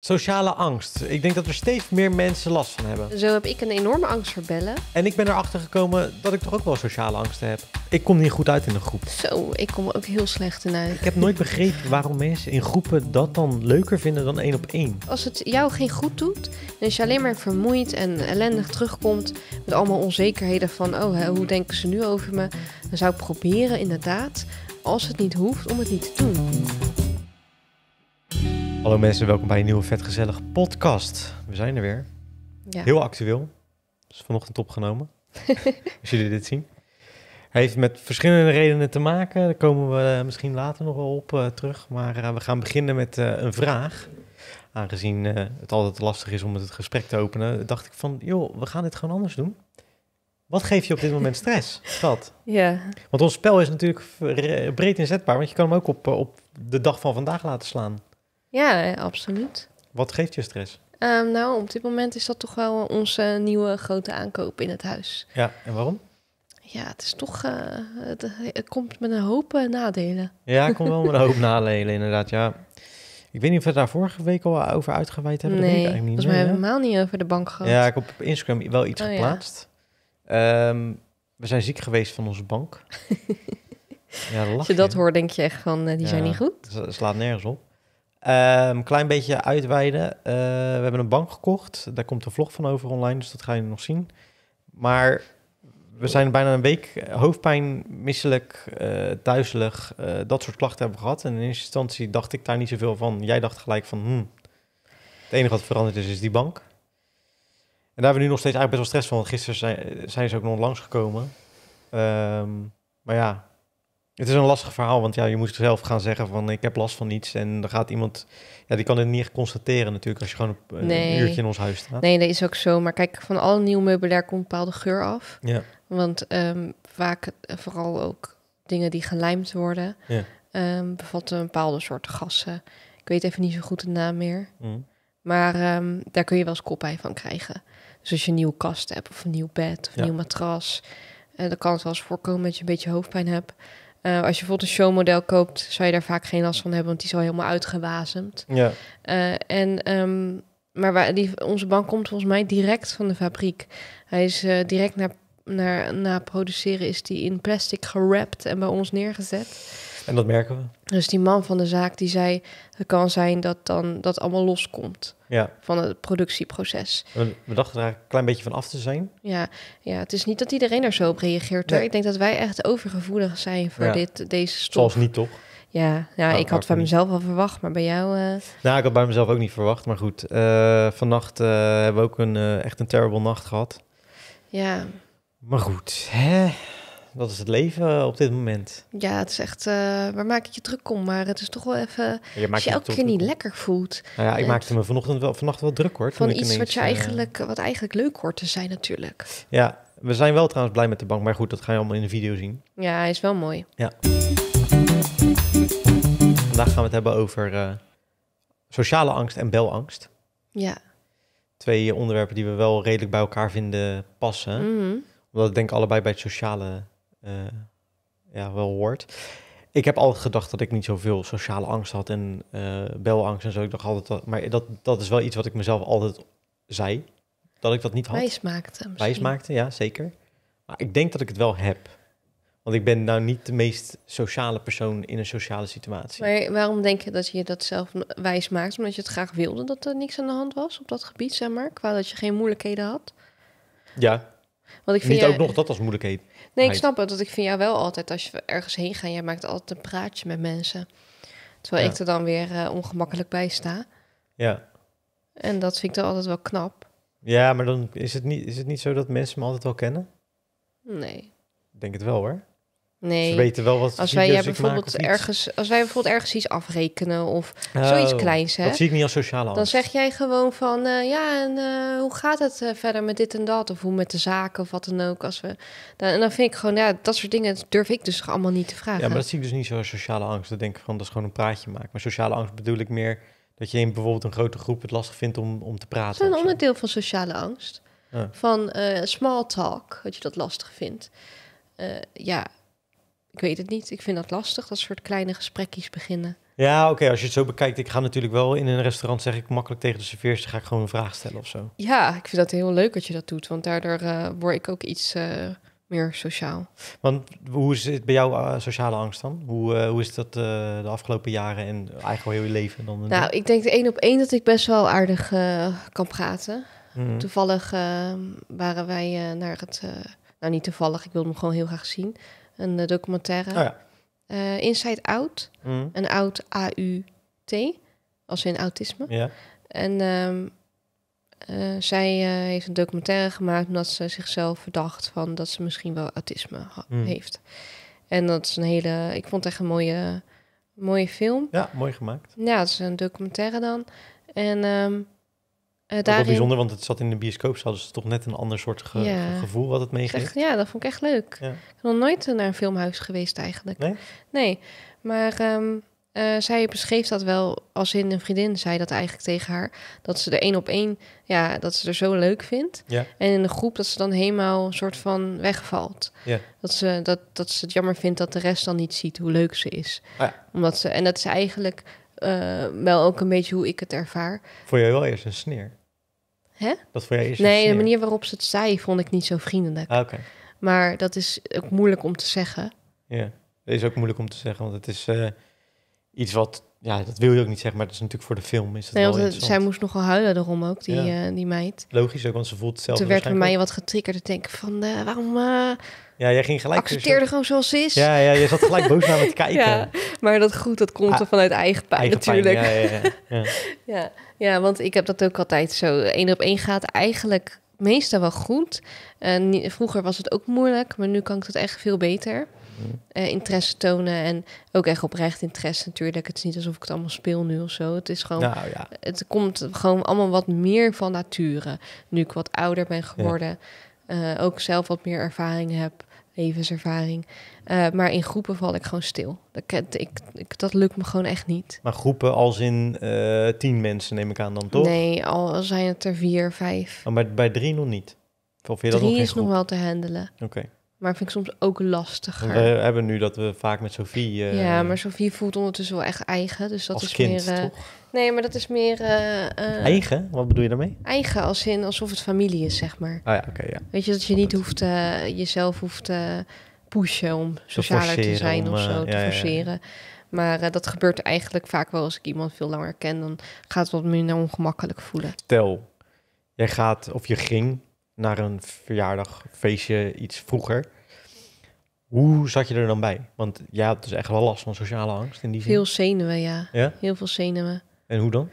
Sociale angst. Ik denk dat er steeds meer mensen last van hebben. Zo heb ik een enorme angst voor bellen. En ik ben erachter gekomen dat ik toch ook wel sociale angsten heb. Ik kom niet goed uit in een groep. Zo, ik kom ook heel slecht in uit. Ik heb nooit begrepen waarom mensen in groepen dat dan leuker vinden dan één op één. Als het jou geen goed doet, dan is je alleen maar vermoeid en ellendig terugkomt met allemaal onzekerheden van, oh, hoe denken ze nu over me? Dan zou ik proberen inderdaad, als het niet hoeft, om het niet te doen. Hallo mensen, welkom bij een nieuwe vetgezellig podcast. We zijn er weer. Ja. Heel actueel. Is vanochtend opgenomen. als jullie dit zien. heeft met verschillende redenen te maken. Daar komen we eh, misschien later nog wel op eh, terug. Maar eh, we gaan beginnen met een vraag. Aangezien het altijd lastig is om het gesprek te openen, dacht ik van, joh, we gaan dit gewoon anders doen. Wat geeft je op dit moment stress, schat? Ja. Want ons spel is natuurlijk breed inzetbaar, want je kan hem ook op, op de dag van vandaag laten slaan. Ja, absoluut. Wat geeft je stress? Ehm, nou, op dit moment is dat toch wel onze nieuwe grote aankoop in het huis. Ja, en waarom? Ja, het is toch. Eh, het, komt met een hoop eh, nadelen. Ja, het komt wel met een hoop nadelen, inderdaad. Ja. Ik weet niet of we daar vorige week al over uitgeweid hebben. Nee, dat hebben we helemaal niet over de bank gehad. Ja, ik heb op Instagram wel iets oh, geplaatst. Ehm, we zijn ziek geweest van onze bank. ja, Als je dat hoort, denk je echt van, eh, die zijn niet goed. Het slaat nergens op. Um, klein beetje uitweiden. Eh, we hebben een bank gekocht. Daar komt een vlog van over online, dus dat ga je nog zien. Maar we zijn bijna een week hoofdpijn, misselijk, eh, duizelig, eh, dat soort klachten hebben we gehad. En in eerste instantie dacht ik daar niet zoveel van. Jij dacht gelijk van, hmm, het enige wat veranderd is, is die bank. En daar hebben we nu nog steeds eigenlijk best wel stress van, want gisteren zijn, ze ook nog langsgekomen. Ehm, maar ja, het is een lastig verhaal, want ja, je moest zelf gaan zeggen van ik heb last van iets. En dan gaat iemand, ja, die kan het niet echt constateren natuurlijk als je gewoon op, eh, een uurtje in ons huis staat. Nee, dat is ook zo. Maar kijk, van al nieuw meubilair komt een bepaalde geur af. Ja. Want ehm, vaak, eh, vooral ook dingen die gelijmd worden, ja. Ehm, bevatten een bepaalde soorten gassen. Ik weet even niet zo goed de naam meer. Mm. Maar ehm, daar kun je wel eens koppijn van krijgen. Dus als je een nieuwe kast hebt, of een nieuw bed, of een nieuw matras. En eh, dan kan het wel eens voorkomen dat je een beetje hoofdpijn hebt. Eh, als je bijvoorbeeld een showmodel koopt, zou je daar vaak geen last van hebben, want die is al helemaal uitgewazemd. Ja. Eh, en, ehm, maar die, onze bank komt volgens mij direct van de fabriek. Hij is eh, direct naar, naar, na produceren is die in plastic gerapt en bij ons neergezet. En dat merken we. Dus die man van de zaak die zei, het kan zijn dat dan dat allemaal loskomt ja. van het productieproces. We dachten daar een klein beetje van af te zijn. Ja, ja het is niet dat iedereen er zo op reageert. Nee. Ik denk dat wij echt overgevoelig zijn voor dit, deze stof. Zoals niet, toch? Ja, ja nou, ik had bij mezelf al verwacht, maar bij jou... Uh... Nou, ik had bij mezelf ook niet verwacht, maar goed. Uh, vannacht eh, hebben we ook een, echt een terrible nacht gehad. Ja. Maar goed, hè? dat is het leven eh, op dit moment. Ja, het is echt, uh, waar maak ik je druk om? Maar het is toch wel even, je maakt je elke keer niet lekker voelt. Nou ja, ik maakte me vanochtend wel, vannacht wel druk hoor. Van iets wat, je eh, eigenlijk, wat eigenlijk leuk hoort te zijn natuurlijk. Ja, we zijn wel trouwens blij met de bank, maar goed, dat ga je allemaal in de video zien. Ja, hij is wel mooi. Ja. Vandaag gaan we het hebben over sociale angst en belangst. Ja. Twee onderwerpen die we wel redelijk bij elkaar vinden passen. Mhm. Omdat ik denk allebei bij het sociale eh, ja, wel hoort. Ik heb altijd gedacht dat ik niet zoveel sociale angst had en eh, belangst en zo. Ik dacht altijd dat, maar dat, dat is wel iets wat ik mezelf altijd zei. Dat ik dat niet had. Wijs maakte. Wijs maakte, ja, zeker. Maar ik denk dat ik het wel heb. Want ik ben nou niet de meest sociale persoon in een sociale situatie. Maar waarom denk je dat je dat zelf wijs maakt? Omdat je het graag wilde dat er niks aan de hand was op dat gebied, zeg maar? Qua dat je geen moeilijkheden had? Ja. Want ik vind niet ook nog dat als moeilijkheid. Nee, ik snap het. Dat ik vind jou wel altijd, als je ergens heen gaat, jij maakt altijd een praatje met mensen. Terwijl ik er dan weer eh, ongemakkelijk bij sta. Ja. En dat vind ik dan altijd wel knap. Ja, maar dan is het niet, is het niet zo dat mensen me altijd wel kennen? Nee. Ik denk het wel hoor. Nee. Ze weten wel wat als wij bijvoorbeeld ergens, als wij bijvoorbeeld ergens iets afrekenen of oh, zoiets kleins. Hè, dat zie ik niet als sociale angst. Dan zeg jij gewoon van eh, ja, en eh, hoe gaat het eh, verder met dit en dat? Of hoe met de zaken of wat dan ook. Als we, dan, en dan vind ik gewoon, ja, dat soort dingen durf ik dus allemaal niet te vragen. Ja, maar dat zie ik dus niet zo als sociale angst. Dan denk ik van dat is gewoon een praatje maken. Maar sociale angst bedoel ik meer dat je in bijvoorbeeld een grote groep het lastig vindt om, om te praten. Dat is een onderdeel van sociale angst. Van small talk, dat je dat lastig vindt. ja, ik weet het niet. Ik vind dat lastig, dat soort kleine gesprekjes beginnen. Ja, oké, als je het zo bekijkt, ik ga natuurlijk wel in een restaurant, zeg ik makkelijk tegen de serveerster, ga ik gewoon een vraag stellen of zo. Ja, ik vind dat heel leuk dat je dat doet, want daardoor eh, word ik ook iets eh, meer sociaal. Want hoe is het bij jou eh, sociale angst dan? Hoe, hoe is dat de afgelopen jaren en eigenlijk al heel je leven? Dan nou, ik denk één op één dat ik best wel aardig kan praten. Mhm. Toevallig ehm, waren wij naar het, nou niet toevallig, ik wilde hem gewoon heel graag zien, een eh, documentaire. Oh ja. Eh, Inside Out. Mm. Een oud AUT, als in autisme. Ja. En um, zij heeft een documentaire gemaakt omdat ze zichzelf verdacht van dat ze misschien wel autisme mm. heeft. En dat is een hele, ik vond het echt een mooie, mooie film. Ja, mooi gemaakt. Ja, dat is een documentaire dan. En ehm, eh, daarin... wel bijzonder, want het zat in de bioscoop zat dus toch net een ander soort gevoel wat het meegeeft. ja, dat vond ik echt leuk. Ik ben nog nooit naar een filmhuis geweest eigenlijk. Nee? Nee, maar ehm, eh, zij beschreef dat wel als in een vriendin zei dat eigenlijk tegen haar. Dat ze de één op één, ja, dat ze er zo leuk vindt. Ja. En in de groep dat ze dan helemaal een soort van wegvalt. Ja. Dat, ze, dat, dat ze het jammer vindt dat de rest dan niet ziet hoe leuk ze is. Ah, ja. Omdat ze, en dat is eigenlijk eh, wel ook een beetje hoe ik het ervaar. Vond jij wel eerst een sneer? Hè? Dat voor jij is Nee, de manier waarop ze het zei vond ik niet zo vriendelijk. Ah, Maar dat is ook moeilijk om te zeggen. Ja, dat is ook moeilijk om te zeggen, want het is eh, iets wat... Ja, dat wil je ook niet zeggen, maar het is natuurlijk voor de film. Is dat nee, eh, zij moest nogal huilen daarom ook, die, eh, die meid. Logisch ook, want ze voelt zelf. Toen werd bij mij wat getriggerd. te denken van, uh, waarom ja, jij ging gelijk... Dus Accepteerde gewoon zoals is. Ja, ja, je zat gelijk boos naar me te kijken. Ja, maar dat goed, dat komt ah, er vanuit eigen pijn eigen natuurlijk. Pijn, ja, ja, ja, want ik heb dat ook altijd zo. Eén op één gaat eigenlijk meestal wel goed. En vroeger was het ook moeilijk, maar nu kan ik dat echt veel beter. Mm. Eh, interesse tonen en ook echt oprecht interesse natuurlijk. Het is niet alsof ik het allemaal speel nu of zo. Het is gewoon, nou, het komt gewoon allemaal wat meer van nature. Nu ik wat ouder ben geworden, eh, ook zelf wat meer ervaring heb, levenservaring. Eh, maar in groepen val ik gewoon stil. Dat, ik, ik, dat lukt me gewoon echt niet. Maar groepen als in eh, tien mensen neem ik aan dan toch? Nee, al zijn het er vier, vijf. Oh, maar bij drie nog niet? Of je dat drie nog is nog wel te handelen. Oké. Maar vind ik soms ook lastiger. We hebben nu dat we vaak met Sofie... Eh, ja, maar Sofie voelt ondertussen wel echt eigen. Dus dat is kind, meer, uh, toch? Nee, maar dat is meer... Eh, eigen? Wat bedoel je daarmee? Eigen, als in alsof het familie is, zeg maar. Ah ja, oké, ja. Weet je, dat je niet hoeft, jezelf hoeft pushen om te te, zijn of zo, te forceren. maar dat gebeurt eigenlijk vaak wel als ik iemand veel langer ken. Dan gaat het wat minder ongemakkelijk voelen. Stel, jij gaat of je ging naar een verjaardag, feestje, iets vroeger. Hoe zat je er dan bij? Want jij ja, had dus echt wel last van sociale angst in die zin. Heel zenuwen, ja. ja? Heel veel zenuwen. En hoe dan?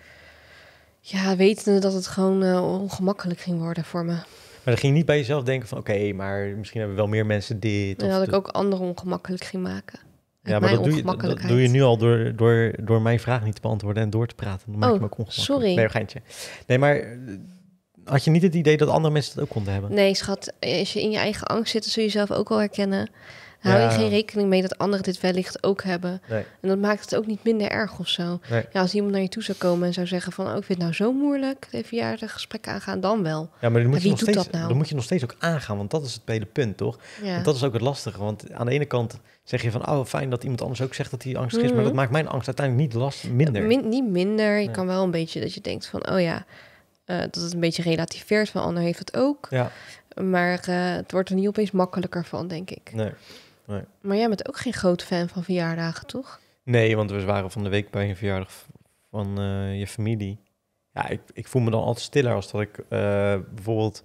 Ja, wetende dat het gewoon eh, ongemakkelijk ging worden voor me. Maar dan ging je niet bij jezelf denken van... oké, maar misschien hebben wel meer mensen dit. En dat ik ook anderen ongemakkelijk ging maken. Ja, maar dat doe, je, dat doe je nu al door, door, door mijn vraag niet te beantwoorden en door te praten. Dan maak oh, me ook ongemakkelijk. sorry. Nee, Nee, maar eh, had je niet het idee dat andere mensen dat ook konden hebben? Nee, schat, als je in je eigen angst zit, dan zul je zelf ook wel herkennen. Hou je geen rekening mee dat anderen dit wellicht ook hebben. En dat maakt het ook niet minder erg of zo. Ja, als iemand naar je toe zou komen en zou zeggen van... Oh, ik vind het nou zo moeilijk, de gesprek aangaan, dan wel. Ja, maar dan moet, je nog steeds, nou? dan moet je nog steeds ook aangaan, want dat is het hele punt, toch? Ja. dat is ook het lastige, want aan de ene kant zeg je van... Oh, fijn dat iemand anders ook zegt dat hij angstig is... maar mhm. dat maakt mijn angst uiteindelijk niet last minder. niet minder, je kan wel een beetje dat je denkt van... Oh ja, eh, dat het een beetje relativeert van ander oh, nou heeft het ook. Ja. Maar eh, het wordt er niet opeens makkelijker van, denk ik. Nee, nee. Maar jij bent ook geen groot fan van verjaardagen, toch? Nee, want we waren van de week bij een verjaardag van eh, je familie. Ja, ik, ik voel me dan altijd stiller als dat ik bijvoorbeeld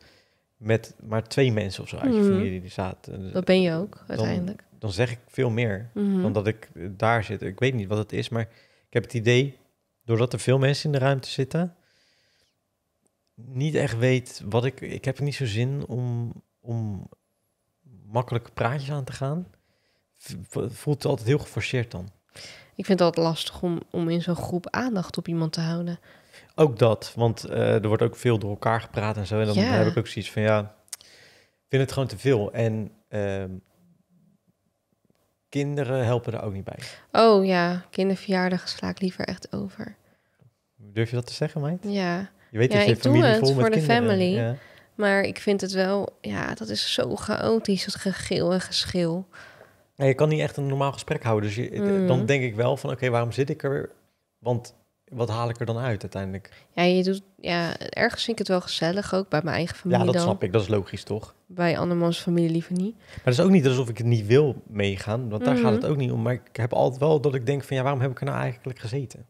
met maar twee mensen of zo uit je mhm. familie die zaten. Dus dat ben je ook, uiteindelijk. Dan, zeg ik veel meer omdat mhm. dan dat ik daar zit. Ik weet niet wat het is, maar ik heb het idee, doordat er veel mensen in de ruimte zitten, niet echt weet wat ik. Ik heb niet zo zin om, om makkelijke praatjes aan te gaan. Voelt altijd heel geforceerd dan. Ik vind het altijd lastig om, om in zo'n groep aandacht op iemand te houden. Ook dat, want eh, er wordt ook veel door elkaar gepraat en zo. En dan ja. heb ik ook zoiets van ja, vind het gewoon te veel. En ehm, kinderen helpen er ook niet bij. Oh ja, kinderverjaardag sla ik liever echt over. Durf je dat te zeggen, meid? Ja. Je weet ja, dat je familie voor de family. Maar ik vind het wel, ja, dat is zo chaotisch, dat gegil en geschil. Ja, je kan niet echt een normaal gesprek houden. Dus je, mm. dan denk ik wel van, oké, waarom zit ik er? Want wat haal ik er dan uit uiteindelijk? Ja, je doet, ja, ergens vind ik het wel gezellig ook bij mijn eigen familie. Ja, dat snap ik. Dat is logisch, toch? Bij andermans familie liever niet. Maar dat is ook niet alsof ik het niet wil meegaan, want daar gaat mm. het ook niet om. Maar ik heb altijd wel dat ik denk van, ja, waarom heb ik er nou eigenlijk gezeten?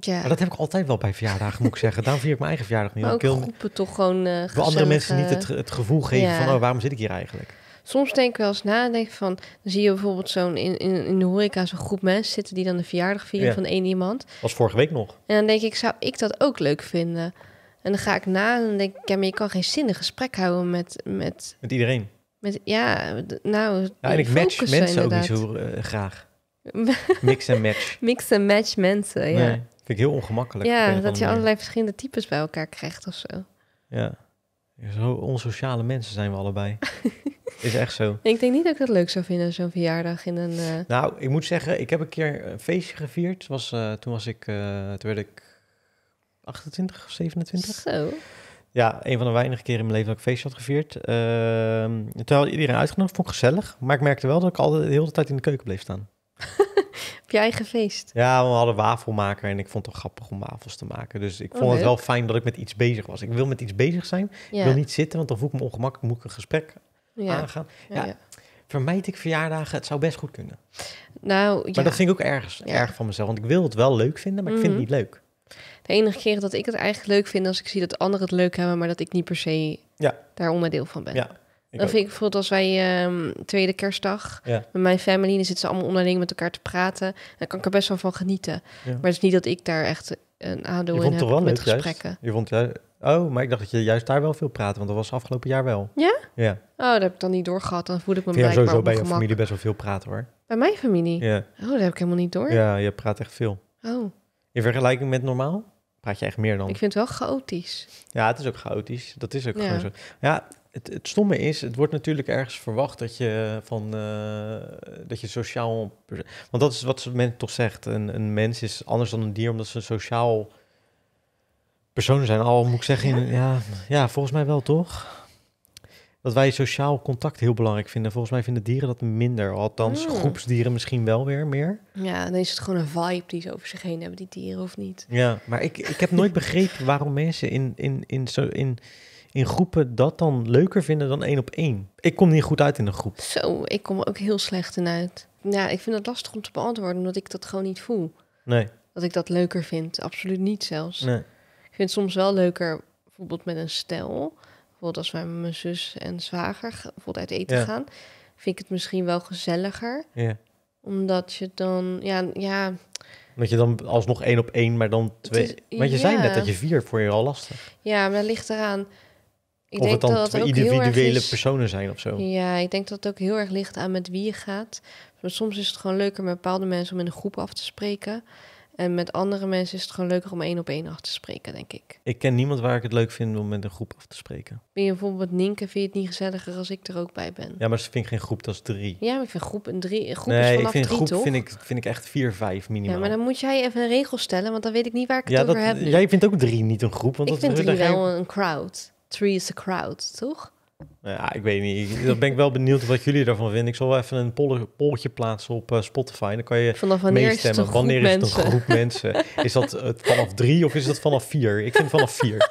Ja. Maar dat heb ik altijd wel bij verjaardagen, moet ik zeggen. Daarom vier ik mijn eigen verjaardag niet. Maar ook ik groepen toch gewoon uh, andere mensen niet eh, het, gevoel geven van... oh, waarom zit ik hier eigenlijk? Soms denk ik wel eens na, denk van... dan zie je bijvoorbeeld zo'n in, in, in de horeca zo'n groep mensen zitten... die dan de verjaardag vieren van één iemand. Was vorige week nog. En dan denk ik, zou ik dat ook leuk vinden? En dan ga ik na en dan denk ik... ja, maar je kan geen zin in gesprek houden met... Met, met iedereen? Met, ja, nou... en ik match mensen ook niet zo eh, graag. Mix en match. Mix en match mensen, ja. Vind ik heel ongemakkelijk. Ja, dat je allerlei verschillende types bij elkaar krijgt of zo. Ja. Zo onsociale mensen zijn we allebei. is echt zo. Ik denk niet dat ik dat leuk zou vinden, zo'n verjaardag in een... Eh, nou, ik moet zeggen, ik heb een keer een feestje gevierd. Was, eh, toen was ik... Uh, toen werd ik 28 of 27. Zo. Ja, een van de weinige keren in mijn leven dat ik feestje had gevierd. Ehm, terwijl iedereen uitgenodigd, vond ik gezellig. Maar ik merkte wel dat ik altijd de hele tijd in de keuken bleef staan. je eigen feest. Ja, we hadden wafelmaker en ik vond het grappig om wafels te maken. Dus ik oh, vond het wel fijn dat ik met iets bezig was. Ik wil met iets bezig zijn. Ja. Ik wil niet zitten, want dan voel ik me ongemakkelijk. Moet ik een gesprek ja. aangaan. Ja, Vermijd ik verjaardagen? Het zou best goed kunnen. Nou, Maar dat ging ook ergens erg van mezelf. Want ik wil het wel leuk vinden, maar ik vind het mhm. niet leuk. De enige keer dat ik het eigenlijk leuk vind als ik zie dat anderen het leuk hebben, maar dat ik niet per se daar onderdeel van ben. Ja, ik vind ik bijvoorbeeld als wij ehm, tweede kerstdag met mijn family, dan zitten ze allemaal onderling met elkaar te praten. Dan kan ik er best wel van genieten. Maar het is niet dat ik daar echt een aandeel in heb met leuk, gesprekken. Je vond jij, eh, oh, maar ik dacht dat je juist daar wel veel praatte, want dat was afgelopen jaar wel. Ja? Ja. Oh, dat heb ik dan niet doorgehad. Dan voel ik me blijkbaar sowieso bij je familie best wel veel praten hoor. Bij mijn familie? Ja. Oh, dat heb ik helemaal niet door. Ja, je praat echt veel. Oh. In vergelijking met normaal? praat je echt meer dan. Ik vind het wel chaotisch. Ja, het is ook chaotisch. Dat is ook gewoon zo. Ja, het, stomme is, het wordt natuurlijk ergens verwacht dat je van eh, dat je sociaal. Want dat is wat men toch zegt. Een, een, mens is anders dan een dier, omdat ze sociaal persoon zijn. Al moet ik zeggen, in, ja, ja, volgens mij wel toch. Dat wij sociaal contact heel belangrijk vinden. Volgens mij vinden dieren dat minder. Althans, hmm. groepsdieren misschien wel weer meer. Ja, dan is het gewoon een vibe die ze over zich heen hebben, die dieren of niet. Ja, maar ik, ik heb nooit begrepen waarom mensen in, in, in, zo, in in groepen dat dan leuker vinden dan één op één. Ik kom niet goed uit in een groep. Zo, ik kom ook heel slecht in uit. Ja, ik vind het lastig om te beantwoorden, omdat ik dat gewoon niet voel. Nee. Dat ik dat leuker vind. Absoluut niet zelfs. Nee. Ik vind het soms wel leuker, bijvoorbeeld met een stel. Bijvoorbeeld als wij met mijn zus en zwager bijvoorbeeld uit eten gaan. Vind ik het misschien wel gezelliger. Ja. Omdat je dan, ja, ja, dat je dan alsnog één op één, maar dan twee. Want je zei net dat je vier voor je al lastig. Ja, maar dat ligt eraan of het dan individuele personen zijn of zo. Ja, ik denk dat het ook heel erg ligt aan met wie je gaat. soms is het gewoon leuker met bepaalde mensen om in een groep af te spreken. En met andere mensen is het gewoon leuker om één op één af te spreken, denk ik. Ik ken niemand waar ik het leuk vind om met een groep af te spreken. Ben je bijvoorbeeld Ninken vind je het niet gezelliger als ik er ook bij ben? Ja, maar ze vind ik geen groep, als drie. Ja, maar ik vind groep een drie. Groep nee, is vanaf ik vind drie, groep Vind ik, vind ik echt vier, vijf minimaal. Ja, maar dan moet jij even een regel stellen, want dan weet ik niet waar ik het ja, over heb. Nu. Jij vindt ook drie niet een groep, want ik dat vind drie wel een crowd. Three is a crowd, toch? Nou ja, ik weet niet. Dan ben ik wel benieuwd wat jullie daarvan vinden. Ik zal wel even een polletje plaatsen op eh, Spotify. Dan kan je vanaf wanneer meestemmen. wanneer is het een groep mensen? Is dat het eh, vanaf drie of is dat vanaf vier? Ik vind vanaf vier.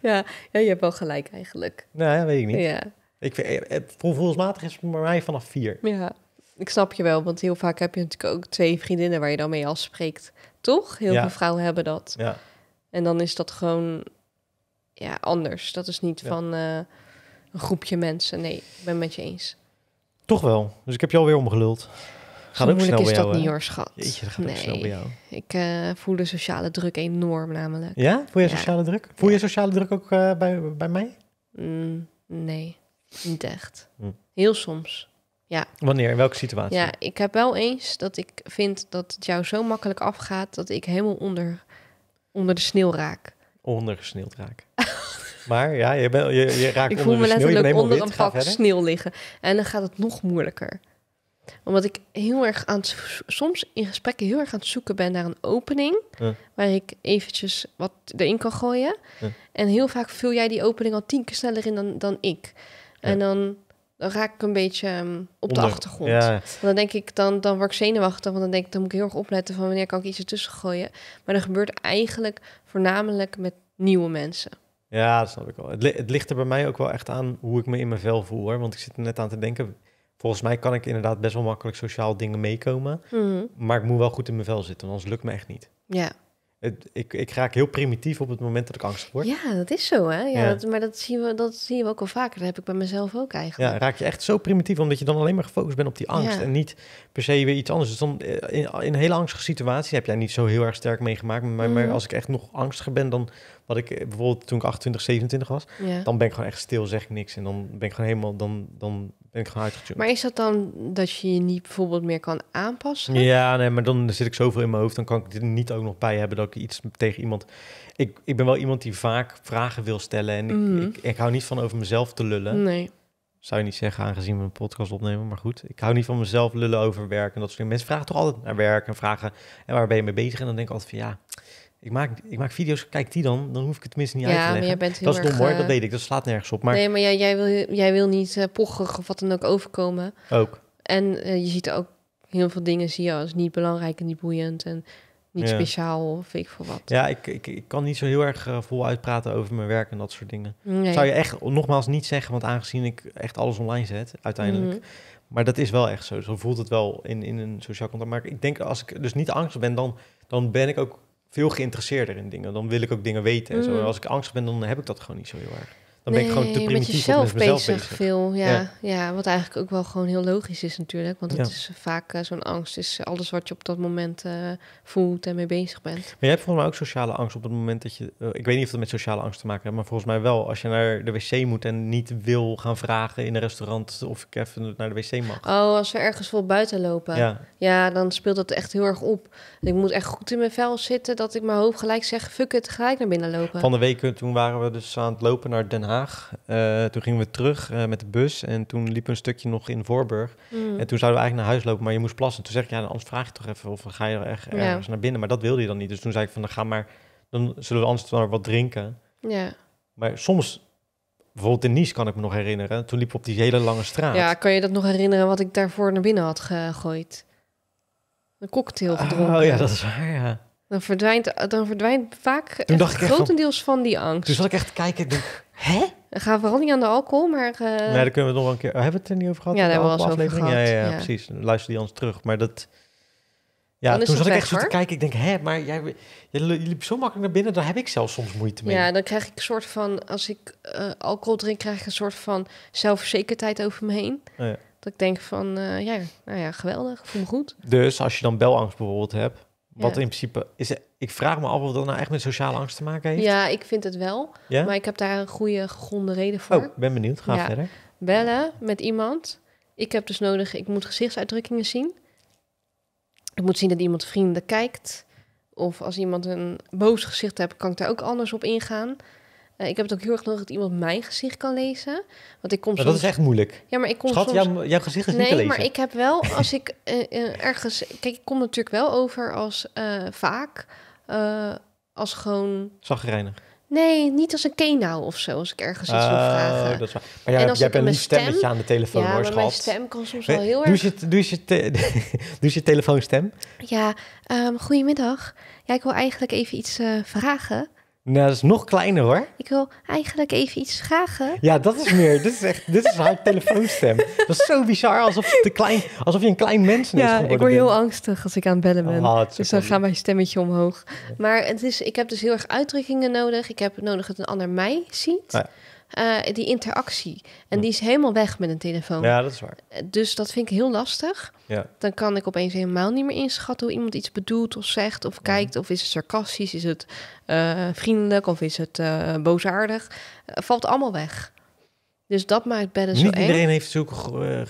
Ja, ja je hebt wel gelijk eigenlijk. Nou, ja, weet ik niet. Ja. Ik vind, eh, is het bij mij vanaf vier. Ja, ik snap je wel. Want heel vaak heb je natuurlijk ook twee vriendinnen waar je dan mee afspreekt. Toch? Heel veel vrouwen hebben dat. Ja. En dan is dat gewoon ja, anders. Dat is niet van eh, een groepje mensen. Nee, ik ben met je eens. Toch wel. Dus ik heb je alweer omgeluld. Gaat ook snel is bij jou, dat niet hoor, schat. dat gaat nee. jou. Ik eh, voel de sociale druk enorm namelijk. Ja? Voel je sociale druk? Voel je sociale druk ook eh, bij, bij mij? Mm, nee, niet echt. Hm. Heel soms. Ja. Wanneer? In welke situatie? Ja, ik heb wel eens dat ik vind dat het jou zo makkelijk afgaat dat ik helemaal onder, onder de sneeuw raak ondergesneeld raken. maar ja, je, ben, je, je raakt onder voel me letterlijk onder een pak sneeuw liggen. En dan gaat het nog moeilijker. Omdat ik heel erg aan het, soms in gesprekken heel erg aan het zoeken ben naar een opening. Waar ik eventjes wat erin kan gooien. En heel vaak vul jij die opening al tien keer sneller in dan, dan ik. En dan dan raak ik een beetje ehm, op de achtergrond. Want dan denk ik, dan, dan word ik zenuwachtig. Want dan denk ik, dan moet ik heel erg opletten van wanneer kan ik iets ertussen gooien. Maar dat gebeurt eigenlijk voornamelijk met nieuwe mensen. Ja, dat snap ik wel. Het, het, ligt er bij mij ook wel echt aan hoe ik me in mijn vel voel Want ik zit er net aan te denken. Volgens mij kan ik inderdaad best wel makkelijk sociaal dingen meekomen. Mhm. Maar ik moet wel goed in mijn vel zitten, anders lukt me echt niet. Ja ik, ik raak heel primitief op het moment dat ik angstig word. Ja, dat is zo, hè? Ja, maar dat zien, we, dat zien we ook al vaker. Dat heb ik bij mezelf ook eigenlijk. Ja, raak je echt zo primitief, omdat je dan alleen maar gefocust bent op die angst... en niet per se weer iets anders. Dus dan eh, in, een hele angstige situatie heb jij niet zo heel erg sterk meegemaakt... maar, mm. maar als ik echt nog angstig ben, dan wat ik eh, bijvoorbeeld toen ik 28, 27 was, dan ben ik gewoon echt stil, zeg ik niks. En dan ben ik gewoon helemaal, dan, dan ben ik gewoon uitgetuned. Maar is dat dan dat je je niet bijvoorbeeld meer kan aanpassen? Ja, nee, maar dan zit ik zoveel in mijn hoofd, dan kan ik dit niet ook nog bij hebben dat ik iets tegen iemand... Ik, ik ben wel iemand die vaak vragen wil stellen en ik, mhm. ik, ik hou niet van over mezelf te lullen. Nee zou je niet zeggen, aangezien we een podcast opnemen. Maar goed, ik hou niet van mezelf lullen over werk en dat soort dingen. Mensen vragen toch altijd naar werk en vragen, en waar ben je mee bezig? En dan denk ik altijd van, ja, ik maak, ik maak video's, kijk die dan, dan hoef ik het tenminste niet uit te leggen. Maar bent dat is dom hoor, eh, dat weet ik, dat slaat nergens op. Maar... Nee, maar jij, jij, wil, jij wil niet uh, of wat dan ook overkomen. Ook. En eh, je ziet ook heel veel dingen zie je als niet belangrijk en niet boeiend en niet speciaal of ik voor wat. Ja, ik, ik, ik kan niet zo heel erg uh, voluit praten over mijn werk en dat soort dingen. Zou je echt nogmaals niet zeggen, want aangezien ik echt alles online zet uiteindelijk... Mhm. Maar dat is wel echt zo. Zo voelt het wel in, in een sociaal contact. Maar ik denk als ik dus niet angstig ben, dan, dan ben ik ook veel geïnteresseerder in dingen. Dan wil ik ook dingen weten. En zo. Mm. als ik angstig ben, dan heb ik dat gewoon niet zo heel erg. Dan nee, ben ik gewoon te primitief met jezelf, bezig, veel. Ja, ja, wat eigenlijk ook wel gewoon heel logisch is natuurlijk. Want het is vaak eh, zo'n angst, is alles wat je op dat moment eh, voelt en mee bezig bent. Maar je hebt volgens mij ook sociale angst op het moment dat je... Eh, ik weet niet of dat met sociale angst te maken heeft, maar volgens mij wel. Als je naar de wc moet en niet wil gaan vragen in een restaurant of ik even naar de wc mag. Oh, als we ergens vol buiten lopen. Ja, dan speelt dat echt heel erg op. ik moet echt goed in mijn vel zitten dat ik mijn hoofd gelijk zeg, fuck het, gelijk naar binnen lopen. Van de week toen waren we dus aan het lopen naar Den Haag. Eh, toen gingen we terug eh, met de bus en toen liep een stukje nog in Voorburg. Mm. En toen zouden we eigenlijk naar huis lopen, maar je moest plassen. Toen zeg ik, ja, anders vraag je toch even of ga je er echt ergens naar binnen. Maar dat wilde je dan niet. Dus toen zei ik van, dan ga maar, dan zullen we anders maar wat drinken. Ja. Maar soms, bijvoorbeeld in Nice kan ik me nog herinneren, toen liep op die hele lange straat. Ja, kan je dat nog herinneren wat ik daarvoor naar binnen had gegooid? Een cocktail gedronken. Oh ja, dat is waar, dan verdwijnt, eh, dan verdwijnt vaak grotendeels van, die angst. Dus wat ik echt kijken. Denk, hè? Ga vooral niet aan de alcohol, maar... Uh... Nee, daar kunnen we nog wel een keer... Hebben we het er niet over gehad? Ja, daar was we over gehad. Ja, ja, precies. Luister die ons terug. Maar dat... Ja, toen zat ik echt zo te kijken. Ik denk, hè, maar jij, jij liep zo makkelijk naar binnen. Daar heb ik zelf soms moeite mee. Ja, dan krijg ik een soort van... Als ik eh, alcohol drink, krijg ik een soort van zelfverzekerdheid over me heen. Oh ja. Dat ik denk van, ja, nou ja, geweldig. voel me goed. Dus als je dan belangst bijvoorbeeld hebt... Wat in principe is. Ik vraag me af of dat nou echt met sociale angst te maken heeft. Ja, ik vind het wel. Ja? Maar ik heb daar een goede gegronde reden voor. Oh, ben benieuwd. Ga verder. Bellen met iemand. Ik heb dus nodig, ik moet gezichtsuitdrukkingen zien. Ik moet zien dat iemand vrienden kijkt. Of als iemand een boos gezicht hebt, kan ik daar ook anders op ingaan. Eh, ik heb het ook heel erg nodig dat iemand mijn gezicht kan lezen. Want ik kom soms... Dat is echt moeilijk. Ja, maar ik kom Schat, soms... jouw, jouw gezicht is nee, niet te lezen. Nee, maar ik heb wel, als ik eh, eh, ergens... Kijk, ik kom natuurlijk wel over als vaak... als gewoon... Zagrijnig. Nee, niet als een kenau of zo, als ik ergens iets wil oh, vragen. Dat is Maar jij, en bent een stemmetje aan de telefoon, ja, hoor, schat. mijn stem kan soms wel heel doe erg... Je, doe, je je telefoonstem? Ja, ehm, goedemiddag. Ja, ik wil eigenlijk even iets vragen. Nou, dat is nog kleiner hoor. Ik wil eigenlijk even iets vragen. Ja, dat is meer. dit is echt. Dit is haar telefoonstem. Dat is zo bizar. Alsof, klein, alsof je een klein mens bent Ja, ik word heel angstig als ik aan het bellen ben. Oh, het dus dan gaat mijn stemmetje omhoog. Maar het is, ik heb dus heel erg uitdrukkingen nodig. Ik heb nodig dat een ander mij ziet. ja. Eh, die interactie. En die is helemaal weg met een telefoon. Ja, dat is waar. Eh, dus dat vind ik heel lastig. Ja. Dan kan ik opeens helemaal niet meer inschatten hoe iemand iets bedoelt of zegt of mhm. kijkt. Of is het sarcastisch, is het eh, vriendelijk of is het uh, boosaardig. valt allemaal weg. Dus dat maakt bedden zo eng. iedereen heeft zulke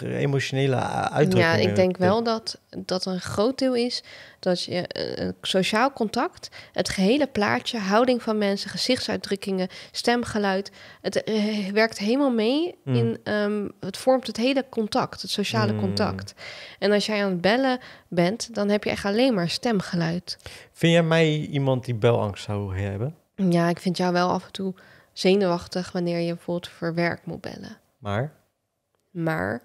eh, emotionele uitdrukkingen. Ja, ik denk wel dat dat een groot deel is dat je eh, sociaal contact, het gehele plaatje, houding van mensen, gezichtsuitdrukkingen, stemgeluid, het eh, werkt helemaal mee mm. in, ehm, het vormt het hele contact, het sociale mm. contact. En als jij aan het bellen bent, dan heb je echt alleen maar stemgeluid. Vind jij mij iemand die belangst zou hebben? Ja, ik vind jou wel af en toe zenuwachtig wanneer je bijvoorbeeld voor werk moet bellen. Maar? Maar,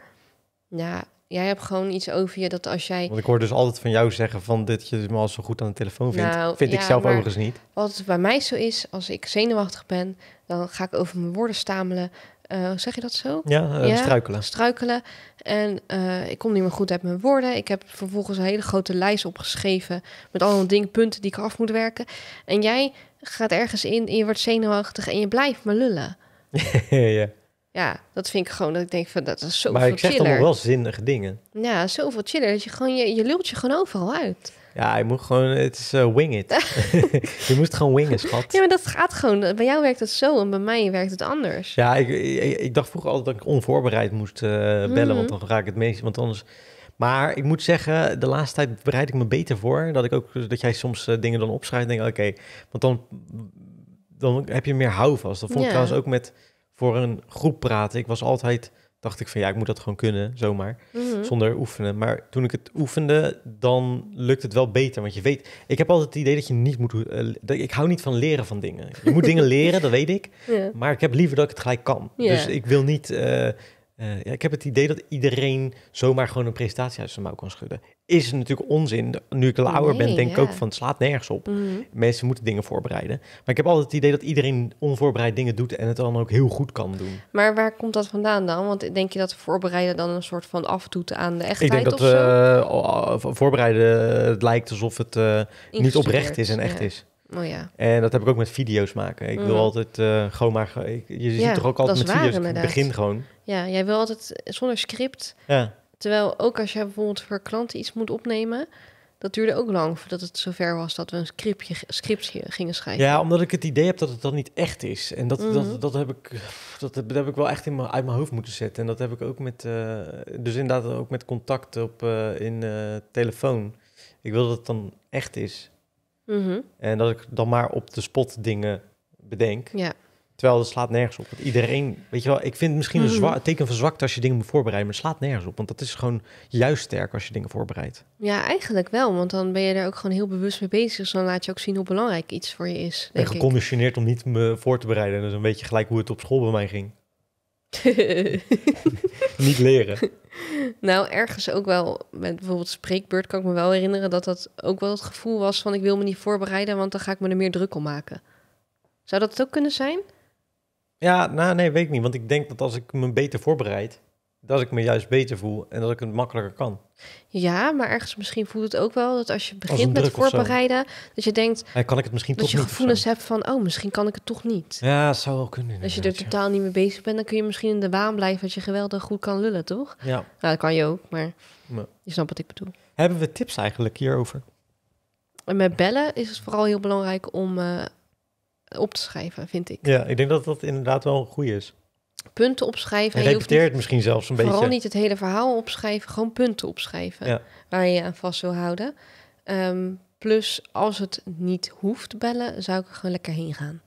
ja, jij hebt gewoon iets over je dat als jij... Want ik hoor dus altijd van jou zeggen van dit je me al zo goed aan de telefoon vindt. Nou, vind ik zelf overigens niet. Wat bij mij zo is, als ik zenuwachtig ben, dan ga ik over mijn woorden stamelen uh, zeg je dat zo? Ja, eh, struikelen. Struikelen. En eh, ik kom niet meer goed uit mijn woorden. Ik heb vervolgens een hele grote lijst opgeschreven met allemaal dingen, punten die ik af moet werken. En jij gaat ergens in en je wordt zenuwachtig en je blijft maar lullen. ja. ja, dat vind ik gewoon dat ik denk van dat is zo. Maar ik zeg allemaal wel zinnige dingen. Ja, zoveel chiller dat je gewoon je, je lult je gewoon overal uit. Ja, je moet gewoon, het is eh, wing it. je moest gewoon wingen, schat. Ja, maar dat gaat gewoon. Bij jou werkt het zo en bij mij werkt het anders. Ja, ik, ik, dacht vroeger altijd dat ik onvoorbereid moest eh, bellen, want mhm. dan raak ik het meest, want anders... Maar ik moet zeggen, de laatste tijd bereid ik me beter voor. Dat ik ook, dat jij soms eh, dingen dan opschrijft en denk, oké, want dan, dan heb je meer houvast. Dat vond ik trouwens ook met, voor een groep praten. Ik was altijd dacht ik van ja, ik moet dat gewoon kunnen, zomaar, mhm. zonder oefenen. Maar toen ik het oefende, dan lukt het wel beter. Want je weet, ik heb altijd het idee dat je niet moet, eh, dat, ik hou niet van leren van dingen. Je moet dingen leren, dat weet ik. Maar ik heb liever dat ik het gelijk kan. Dus ik wil niet... Eh, eh, ja, ik heb het idee dat iedereen zomaar gewoon een presentatie uit zijn mouw kan schudden. Is natuurlijk onzin. Nu ik al ouder ben, denk ik ook van het slaat nergens op. Mhm. Mensen moeten dingen voorbereiden. Maar ik heb altijd het idee dat iedereen onvoorbereid dingen doet en het dan ook heel goed kan doen. Maar waar komt dat vandaan dan? Want denk je dat voorbereiden dan een soort van afdoet aan de echtheid? Ik denk dat of zo? Eh, voorbereiden lijkt alsof het eh, niet oprecht is en echt ja. is. Oh ja. En dat heb ik ook met video's maken. Ik wil mm. altijd eh, gewoon maar... je ziet toch ook altijd met video's inderdaad. het begin gewoon. Ja, jij wil altijd zonder script. Ja. Terwijl ook als jij bijvoorbeeld voor klanten iets moet opnemen... Dat duurde ook lang voordat het zover was dat we een scriptje, script gingen schrijven. Ja, omdat ik het idee heb dat het dan niet echt is. En dat, dat, mhm. dat, heb, ik, dat, heb ik wel echt in mijn, uit mijn hoofd moeten zetten. En dat heb ik ook met, eh, dus inderdaad ook met contact op, eh, in telefoon. Ik wil dat het dan echt is. Mhm. En dat ik dan maar op de spot dingen bedenk. Ja. Terwijl het slaat nergens op. Want iedereen, weet je wel, ik vind het misschien een mhm. teken van zwakte als je dingen moet voorbereiden, maar het slaat nergens op. Want dat is gewoon juist sterk als je dingen voorbereidt. Ja, eigenlijk wel. Want dan ben je er ook gewoon heel bewust mee bezig. Dus dan laat je ook zien hoe belangrijk iets voor je is. En ik ben geconditioneerd om niet me voor te bereiden. Dus dan weet je gelijk hoe het op school bij mij ging. niet leren. Nou, ergens ook wel, met bijvoorbeeld spreekbeurt kan ik me wel herinneren dat dat ook wel het gevoel was van ik wil me niet voorbereiden, want dan ga ik me er meer druk om maken. Zou dat het ook kunnen zijn? Ja, nou nee, weet ik niet. Want ik denk dat als ik me beter voorbereid, dat ik me juist beter voel en dat ik het makkelijker kan. Ja, maar ergens misschien voelt het ook wel dat als je begint met voorbereiden, dat je denkt, kan ik het misschien dat toch je gevoelens hebt van, oh, misschien kan ik het toch niet. Ja, dat zou wel kunnen. Als je er totaal niet mee bezig bent, dan kun je misschien in de waan blijven dat je geweldig goed kan lullen, toch? Ja. Nou, dat kan je ook, maar ja. je snapt wat ik bedoel. Hebben we tips eigenlijk hierover? En met bellen is het vooral heel belangrijk om eh, op te schrijven, vind ik. Ja, ik denk dat dat inderdaad wel een goede is punten opschrijven. En, en je hoeft het misschien zelfs een beetje. Vooral niet het hele verhaal opschrijven, gewoon punten opschrijven waar je aan vast wil houden. Ehm, plus, als het niet hoeft bellen, zou ik er gewoon lekker heen gaan.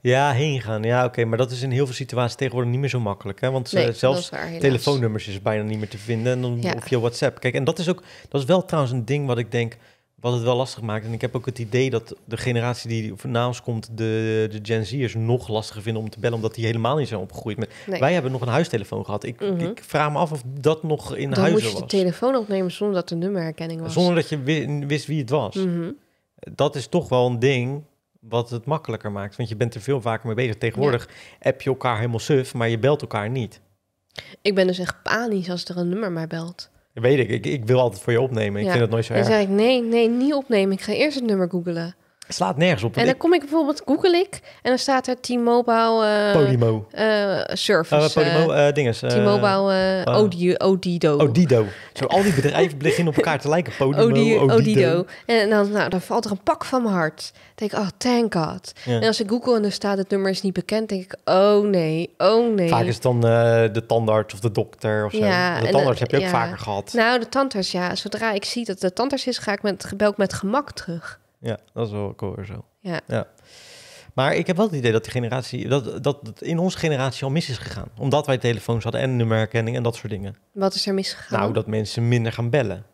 Ja, heen gaan. Ja, oké. Maar dat is in heel veel situaties tegenwoordig niet meer zo makkelijk. Hè? Want eh, zelfs telefoonnummers is bijna niet meer te vinden. En dan, ja. Of je WhatsApp. Kijk, en dat is ook, dat is wel trouwens een ding wat ik denk. Wat het wel lastig maakt. En ik heb ook het idee dat de generatie die na ons komt, de, de Gen Z'ers, nog lastiger vinden om te bellen. Omdat die helemaal niet zijn opgegroeid met. Wij hebben nog een huistelefoon gehad. Ik, mhm. ik, vraag me af of dat nog in huis was. Dan moest je de telefoon opnemen zonder dat de nummerherkenning was. Zonder dat je wist wie het was. Mhm. Dat is toch wel een ding wat het makkelijker maakt. Want je bent er veel vaker mee bezig. Tegenwoordig heb je elkaar helemaal suf, maar je belt elkaar niet. Ik ben dus echt panisch als er een nummer mij belt weet ik. ik. ik. wil altijd voor je opnemen. Ik vind dat nooit zo erg. Dan zei ik, nee, nee, niet opnemen. Ik ga eerst het nummer googelen. Slaat nergens op. En dan kom ik bijvoorbeeld, google ik en dan staat er T-Mobile... Uh, service. Uh, dinges. T-Mobile Odi Odido. Odido. Zo al die bedrijven beginnen op elkaar te lijken. Podimo Odi Odido. En dan, nou, dan valt er een pak van mijn hart. denk ik, oh, thank God. En als ik google en dan staat het nummer is niet bekend, denk ik, oh nee, oh nee. Vaak is het dan de tandarts of de dokter of zo. Ja, de tandarts heb je ook vaker gehad. Nou, de tandarts, ja. Zodra ik zie dat de tandarts is, ga ik met, bel met gemak terug ja, dat is wel cool zo. Ja. ja. Maar ik heb wel het idee dat die generatie, dat, dat, in onze generatie al mis is gegaan. Omdat wij telefoons hadden en nummerherkenning en dat soort dingen. Wat is er mis gegaan Nou, dat mensen minder gaan bellen.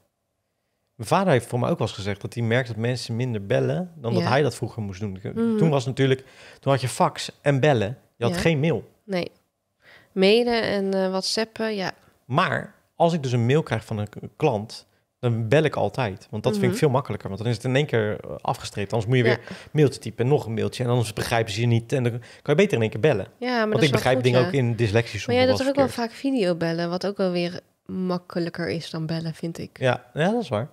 Mijn vader heeft voor mij ook wel eens gezegd dat hij merkt dat mensen minder bellen dan dat hij dat vroeger moest doen. Mhm. Toen was natuurlijk, toen had je fax en bellen. Je had geen mail. Nee. Mailen en uh, whatsappen, ja. Maar als ik dus een mail krijg van een klant, dan bel ik altijd. Want dat vind ik mhm. veel makkelijker. Want dan is het in één keer eh, afgestreept. Anders moet je weer ja. mailtje typen nog een mailtje. En anders begrijpen ze je niet. En dan kan je beter in één keer bellen. Ja, maar Want ik begrijp dingen ook in dyslexie Maar jij doet ook wel vaak video bellen. Wat ook wel weer makkelijker is dan bellen, vind ik. Ja, ja dat is waar.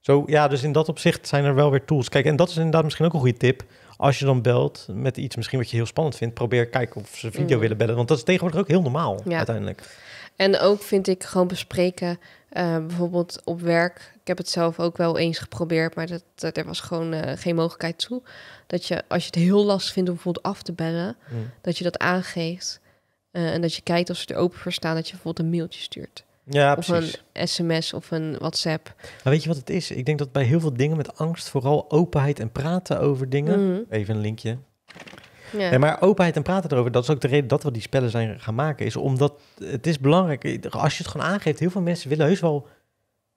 Zo, ja, dus in dat opzicht zijn er wel weer tools. Kijk, en dat is inderdaad misschien ook een goede tip. Als je dan belt met iets misschien wat je heel spannend vindt... probeer kijken of ze video mhm. willen bellen. Want dat is tegenwoordig ook heel normaal, ja. uiteindelijk. En ook vind ik gewoon bespreken eh, bijvoorbeeld op werk, ik heb het zelf ook wel eens geprobeerd, maar dat, er was gewoon eh, geen mogelijkheid toe. Dat je, als je het heel lastig vindt om bijvoorbeeld af te bellen, mm. dat je dat aangeeft. Eh, en dat je kijkt of ze er open voor staan, dat je bijvoorbeeld een mailtje stuurt. Ja, of een sms of een WhatsApp. Maar weet je wat het is? Ik denk dat bij heel veel dingen met angst, vooral openheid en praten over dingen. Mm. Even een linkje. Ja. maar openheid en praten erover, dat is ook de reden dat we die spellen zijn gaan maken. Is omdat het is belangrijk, als je het gewoon aangeeft, heel veel mensen willen heus wel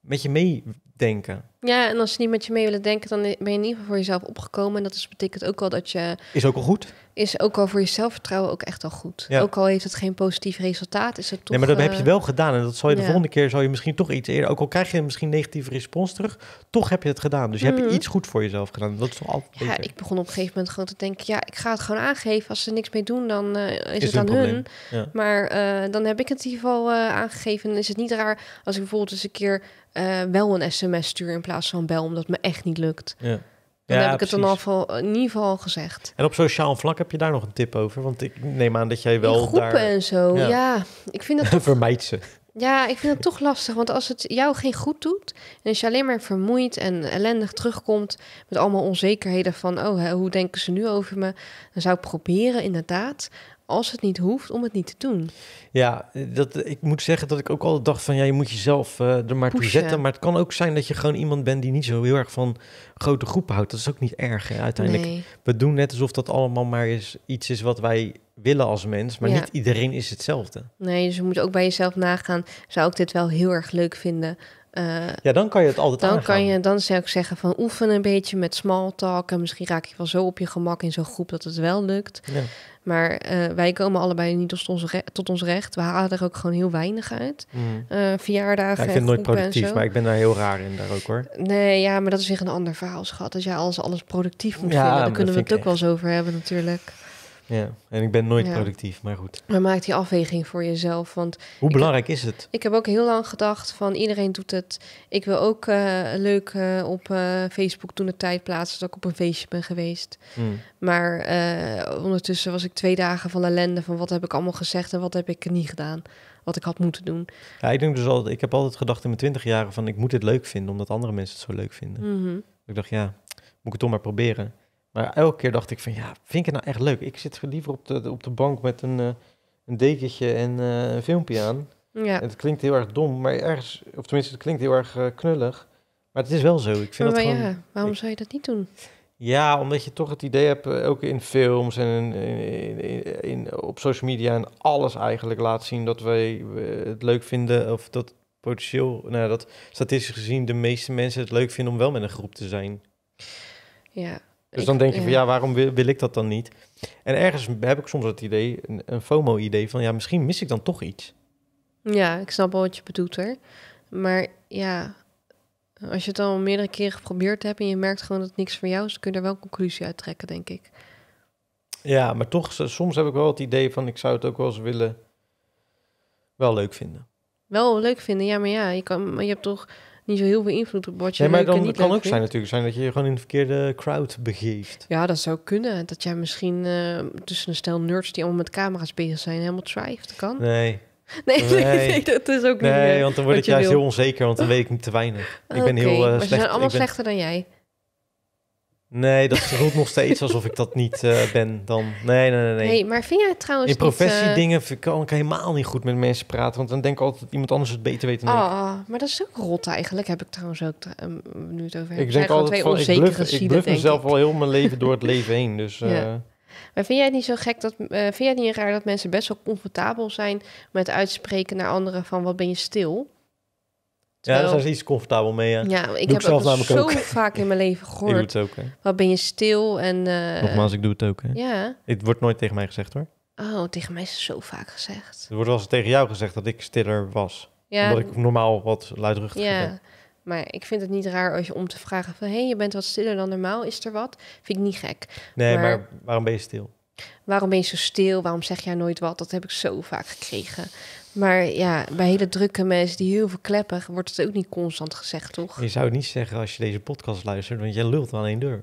met je mee denken. Ja, en als ze niet met je mee willen denken, dan ben je in ieder geval voor jezelf opgekomen. En dat is, betekent ook wel dat je... Is ook al goed. Is ook al voor je zelfvertrouwen ook echt al goed. Ja. Ook al heeft het geen positief resultaat, is het toch... Nee, maar dat heb eh, je wel gedaan. En dat zal je de volgende keer, zal je misschien toch iets eerder... Ook al krijg je misschien negatieve respons terug, toch heb je het gedaan. Dus je hebt mhm. iets goed voor jezelf gedaan. Dat is toch altijd Ja, ik begon op een gegeven moment gewoon te denken... Ja, ik ga het gewoon aangeven. Als ze niks mee doen, dan eh, is, het aan hun. Maar eh, dan heb ik het in ieder geval aangegeven. En is het niet raar als ik bijvoorbeeld eens een keer wel een s sms stuur in plaats van bel, omdat me echt niet lukt. Ja. Dan heb ik het dan al voor, in ieder geval gezegd. En op sociaal vlak heb je daar nog een tip over? Want ik neem aan dat jij wel. groepen daar... en zo. Ja. ik vind dat. Toch... ze. Ja, ik vind het toch lastig. Want als het jou geen goed doet. en als je alleen maar vermoeid en ellendig terugkomt. met allemaal onzekerheden van. oh, hè, hoe denken ze nu over me? Dan zou ik proberen inderdaad als het niet hoeft, om het niet te doen. Ja, dat, ik moet zeggen dat ik ook altijd dacht van... ja, je moet jezelf eh, er maar Pushen. toe zetten. Maar het kan ook zijn dat je gewoon iemand bent... die niet zo heel erg van grote groepen houdt. Dat is ook niet erg, uiteindelijk. We doen net alsof dat allemaal maar is, iets is wat wij willen als mens. Maar niet iedereen is hetzelfde. Nee, dus je moet ook bij jezelf nagaan... zou ik dit wel heel erg leuk vinden ja, dan kan je het altijd dan Kan je, dan zou ik zeggen van oefen een beetje met small talk. En misschien raak je wel zo op je gemak in zo'n groep dat het wel lukt. Ja. Maar eh, wij komen allebei niet tot ons, tot ons recht. We halen er ook gewoon heel weinig uit. Mm. Uh, verjaardagen. Ja, ik vind het nooit productief, maar ik ben daar heel raar in daar ook hoor. Nee, ja, maar dat is weer een ander verhaal, schat. Als jij alles, alles productief moet ja, vinden, dan kunnen we het ook wel eens over hebben natuurlijk. Ja, en ik ben nooit productief, maar goed. Maar maak die afweging voor jezelf. Want Hoe belangrijk is het? Ik heb ook heel lang gedacht van iedereen doet het. Ik wil ook eh, leuk eh, op eh, Facebook toen de tijd plaatsen dat ik op een feestje ben geweest. Hmm. Maar ondertussen was ik twee dagen van ellende van wat heb ik allemaal gezegd en wat heb ik niet gedaan. Wat ik had moeten doen. Ja, ik denk dus altijd, ik heb altijd gedacht in mijn twintig jaren van ik moet dit leuk vinden omdat andere mensen het zo leuk vinden. Mhm. Ik dacht ja, moet ik het toch maar proberen. Maar elke keer dacht ik van ja, vind ik het nou echt leuk? Ik zit liever op de, op de bank met een, eh, een dekentje en eh, een filmpje aan. Ja. En het klinkt heel erg dom, maar ergens, of tenminste, het klinkt heel erg uh, knullig. Maar het is wel zo. Ik vind maar, maar ja, waarom zou je dat niet doen? Ja, omdat je toch het idee hebt, ook in films en in, in, op social media en alles eigenlijk laat zien dat wij het leuk vinden. Of dat potentieel, nou dat statistisch gezien de meeste mensen het leuk vinden om wel met een groep te zijn. Ja, dus dan denk je van ja, waarom wil, ik dat dan niet? En ergens heb ik soms het idee, een, FOMO-idee van ja, misschien mis ik dan toch iets. Ja, ik snap wel wat je bedoelt er, Maar ja, als je het al meerdere keren geprobeerd hebt en je merkt gewoon dat het niks voor jou is, kun je er wel een conclusie uit trekken, denk ik. Ja, maar toch, soms heb ik wel het idee van ik zou het ook wel eens willen wel leuk vinden. Wel leuk vinden, ja, maar ja, je, kan, je hebt toch niet zo heel veel invloed op wat je nee, maar dan, kan ook zijn natuurlijk zijn dat je je gewoon in de verkeerde crowd begeeft. Ja, dat zou kunnen. Dat jij misschien eh, tussen een stel nerds die allemaal met camera's bezig zijn helemaal twijft. kan. Nee. Nee, dat is ook niet Nee, eh, want dan word ik juist heel onzeker, want dan weet ik niet te weinig. ik ben heel eh, Maar ze zijn allemaal slechter dan jij. Nee, dat voelt nog steeds alsof ik dat niet eh, ben dan. Nee, nee, nee, nee. maar vind jij trouwens In professiedingen eh, uh... kan ik helemaal niet goed met mensen praten. Want dan denk ik altijd dat iemand anders het beter weet dan ah, ik. Oh, maar dat is ook rot eigenlijk. Heb ik trouwens ook een ehm, nu het over Ik denk altijd van, ik ik mezelf al heel mijn leven door het leven heen. Dus, ja. Eh. Maar vind jij het niet zo gek dat... vind jij het niet raar dat mensen best wel comfortabel zijn... met uitspreken naar anderen van wat ben je stil... Ja, daar zijn ze iets comfortabel mee. Ja, ik heb zelf namelijk zo vaak in mijn leven gehoord. doe het ook. Wat ben je stil en... Eh, Nogmaals, ik doe het ook. Hè. Ja. Het wordt nooit tegen mij gezegd hoor. Oh, tegen mij is het zo vaak gezegd. Het wordt wel eens tegen jou gezegd dat ik stiller was. Ja. Omdat ik normaal wat luidruchtiger ja. Maar ik vind het niet raar als je om te vragen van... hé, je bent wat stiller dan normaal, is er wat? Vind ik niet gek. Nee, maar, maar waarom ben je stil? Waarom ben je zo stil? Waarom zeg jij nooit wat? Dat heb ik zo vaak gekregen. Maar ja, bij hele drukke mensen die heel veel kleppen, wordt het ook niet constant gezegd, toch? Je zou het niet zeggen als je deze podcast luistert, want jij lult wel één deur.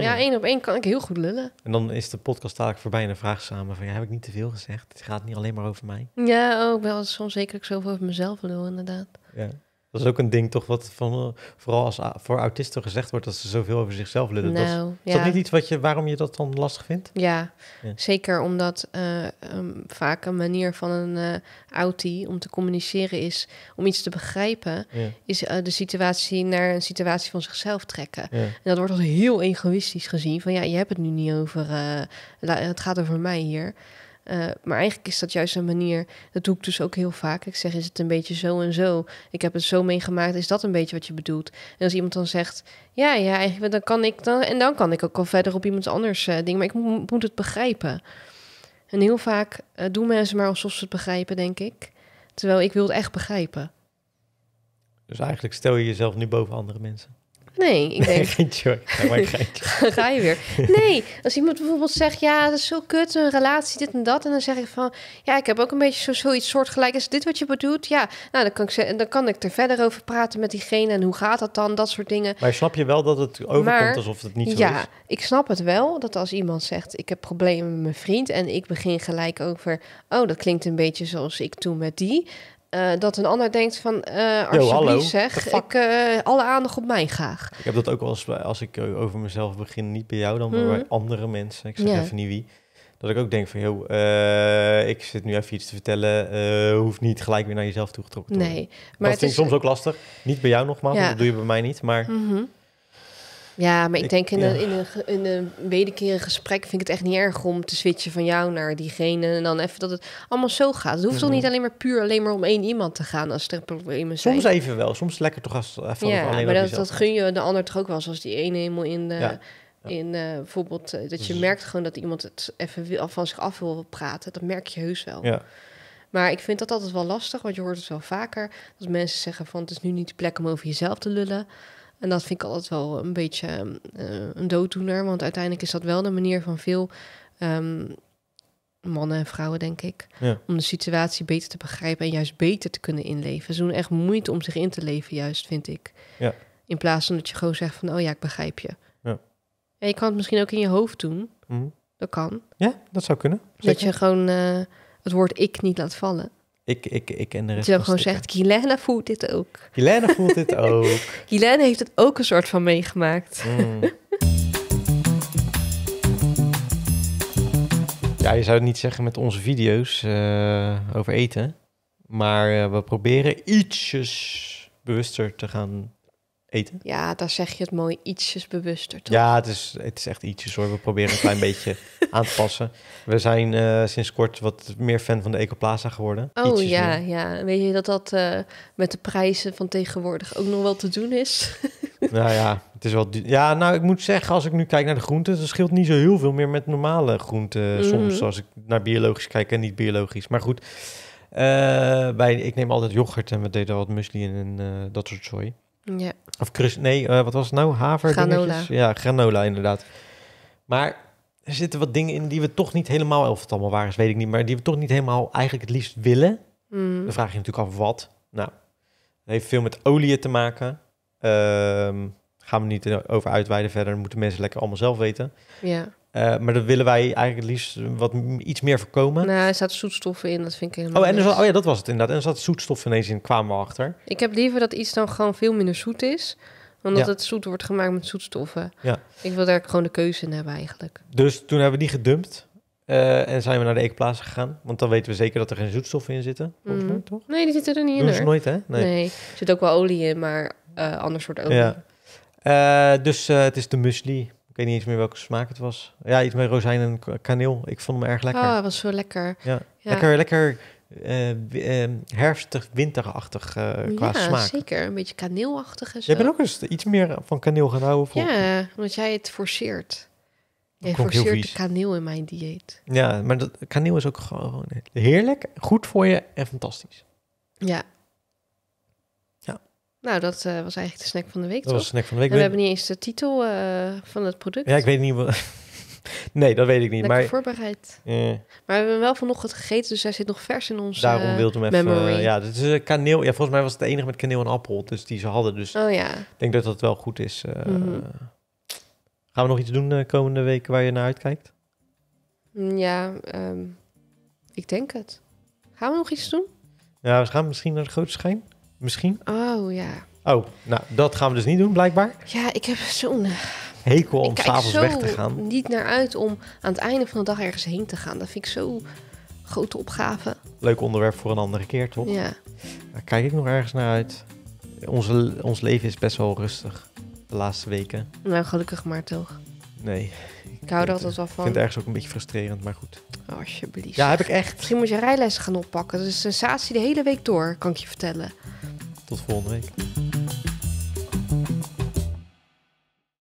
ja, één op één kan ik heel goed lullen. En dan is de podcast dadelijk voorbij en dan vraag samen van, ja, heb ik niet te veel gezegd? Het gaat niet alleen maar over mij. Ja, ook wel soms zeker ik zoveel over mezelf lul, inderdaad. Ja. Dat is ook een ding toch wat van, eh, vooral als voor autisten gezegd wordt dat ze zoveel over zichzelf lullen. dat, is, nou, ja. dat niet iets wat je, waarom je dat dan lastig vindt? Ja, zeker omdat eh, ehm, vaak een manier van een uh, eh, autie om te communiceren is, om iets te begrijpen, is de situatie naar een situatie van zichzelf trekken. En dat wordt als heel egoïstisch gezien van ja, je hebt het nu niet over, het gaat over mij hier. Eh, maar eigenlijk is dat juist een manier, dat doe ik dus ook heel vaak. Ik zeg, is het een beetje zo en zo? Ik heb het zo meegemaakt, is dat een beetje wat je bedoelt? En als iemand dan zegt, ja, ja, eigenlijk, dan kan ik dan, en dan kan ik ook al verder op iemand anders eh, dingen. maar ik moet, het begrijpen. En heel vaak eh, doen mensen maar alsof ze het begrijpen, denk ik. Terwijl ik wil het echt begrijpen. Dus eigenlijk stel je jezelf nu boven andere mensen. Nee, ik denk... geen Ga je weer. Nee, als iemand bijvoorbeeld zegt... ja, dat is zo kut, een relatie, dit en dat... en dan zeg ik van... ja, ik heb ook een beetje zo, zoiets soortgelijk. Is dit wat je bedoelt? Ja, nou, dan kan, ik, dan kan ik er verder over praten met diegene... en hoe gaat dat dan, dat soort dingen. Maar snap je wel dat het overkomt alsof het niet zo is? Ja, ik snap het wel dat als iemand zegt... ik heb problemen met mijn vriend... en ik begin gelijk over... oh, dat klinkt een beetje zoals ik toen met die... Eh, dat een ander denkt van, uh, eh, alsjeblieft zeg, ik, eh, alle aandacht op mij graag. Ik heb dat ook wel eens, als ik over mezelf begin, niet bij jou dan, maar mhm. bij andere mensen. Ik zeg even niet wie. Dat ik ook denk van, joh, ik zit nu even iets te vertellen. Uh, hoeft niet gelijk weer naar jezelf toegetrokken te worden. Nee. Maar dat het vind is... ik soms ook lastig. Niet bij jou nogmaals, ja. dat doe je bij mij niet. Maar mhm. Ja, maar ik, denk in, een, in, een, een wederkerig gesprek vind ik het echt niet erg om te switchen van jou naar diegene. En dan even dat het allemaal zo gaat. Het hoeft toch mhm. niet alleen maar puur alleen maar om één iemand te gaan als er problemen zijn. Soms even wel. Soms lekker toch als even Ja, alleen maar dat, dat gun je de ander toch ook wel. Zoals die ene helemaal in de... In eh, bijvoorbeeld eh, dat je dus- merkt gewoon dat iemand het even wil, van zich af wil praten. Dat merk je heus wel. Maar ik vind dat altijd wel lastig, want je hoort het wel vaker. Dat mensen zeggen van het is nu niet de plek om over jezelf te lullen. En dat vind ik altijd wel een beetje ehm, eh, een dooddoener. Want uiteindelijk is dat wel de manier van veel ehm, mannen en vrouwen, denk ik. Om de situatie beter te begrijpen en juist beter te kunnen inleven. Ze doen echt moeite om zich in te leven, juist, vind ik. Ja. In plaats van dat je gewoon zegt van, oh ja, ik begrijp je. Ja. En je kan het misschien ook in je hoofd doen. Mhm. Dat kan. Ja, dat zou kunnen. Dat je gewoon eh, het woord ik niet laat vallen. Ik, ik, ik en de rest. gewoon zegt, Guilaine voelt dit ook. Guilaine voelt dit ook. Guilaine heeft het ook een soort van meegemaakt. Mm. ja, je zou het niet zeggen met onze video's eh, over eten. Maar eh, we proberen ietsjes bewuster te gaan ja, daar zeg je het mooi ietsjes bewuster. Toch? Ja, het is, het is echt ietsjes hoor. We proberen een klein beetje aan te passen. We zijn eh, sinds kort wat meer fan van de Ecoplaza geworden. Oh ja, ja. Weet je dat dat eh, met de prijzen van tegenwoordig ook nog wel te doen is? nou ja, het is wel. Ja, nou ik moet zeggen, als ik nu kijk naar de groenten, dat scheelt niet zo heel veel meer met normale groenten. Eh, mhm. Soms als ik naar biologisch kijk en niet biologisch. Maar goed. bij, ik neem altijd yoghurt en we deden wat muesli en dat soort zooi. Ja. Of krus? nee, eh, wat was het nou? Haver Ja, granola inderdaad. Maar er zitten wat dingen in die we toch niet helemaal, of het allemaal waar is, weet ik niet, maar die we toch niet helemaal eigenlijk het liefst willen. Mm. Dan vraag je natuurlijk af wat. Nou, heeft veel met olie te maken. Ehm, gaan we niet over uitweiden verder, moeten mensen lekker allemaal zelf weten. Ja. Eh, maar dat willen wij eigenlijk liefst wat iets meer voorkomen. Nou, er zaten zoetstoffen in, dat vind ik helemaal Oh, en er oh ja, dat was het inderdaad. En er zat zoetstof ineens in, kwamen we achter. Ik heb liever dat iets dan gewoon veel minder zoet is omdat het zoet wordt gemaakt met zoetstoffen. Ja. Ik wil daar gewoon de keuze in hebben eigenlijk. Dus toen hebben we die gedumpt. Eh, en zijn we naar de eekplaats gegaan. Want dan weten we zeker dat er geen zoetstoffen in zitten. Mm. toch? Nee, die zitten er niet in. Dat is nooit, hè? Nee. nee. Er zit ook wel olie in, maar uh, ander soort olie. Ja. dus het is de muesli. Ik weet niet eens meer welke smaak het was. Ja, iets met rozijn en kaneel. Ik vond hem erg lekker. Ah, het was zo lekker. Ja. Lekker, lekker eh, eh, herfstig, winterachtig uh, eh, qua ja, smaak. Ja, zeker. Een beetje kaneelachtig en zo. Jij bent ook eens iets meer van kaneel gaan houden. Ja, omdat jij het forceert. Jij forceert de kaneel in mijn dieet. Ja, maar dat, kaneel is ook gewoon heerlijk, goed voor je en fantastisch. Ja, nou, dat eh, was eigenlijk de snack van de week. Dat toch? was de snack van de week. we hebben niet eens de titel eh, van het product. Ja, ik weet niet wat. nee, dat weet ik niet. maar voorbereid. Eh. Maar we hebben wel vanochtend gegeten, dus hij zit nog vers in ons. Daarom uh, wilde hem even. ja, dit is kaneel. Ja, volgens mij was het de enige met kaneel en appel, dus die ze hadden. Dus oh, ja. ik denk dat dat wel goed is. Mhm. Gaan we nog iets doen de komende weken waar je naar uitkijkt? Mm, ja, ehm, ik denk het. Gaan we nog iets doen? Ja, we gaan misschien naar de grote schijn. Misschien? Oh ja. Oh, nou, dat gaan we dus niet doen, blijkbaar. Ja, ik heb zo'n hekel om s'avonds weg te gaan. niet naar uit om aan het einde van de dag ergens heen te gaan. Dat vind ik zo grote opgave. Leuk onderwerp voor een andere keer, toch? Ja. Daar kijk ik nog ergens naar uit. Onze, ons leven is best wel rustig de laatste weken. Nou, gelukkig maar toch. Nee, ik hou er altijd wel eh, van. Ik vind het ergens ook een beetje frustrerend, maar goed. Oh, alsjeblieft. Ja, heb ik echt. Misschien moet je rijlessen gaan oppakken. Dat is een sensatie de hele week door, kan ik je vertellen. Tot volgende week.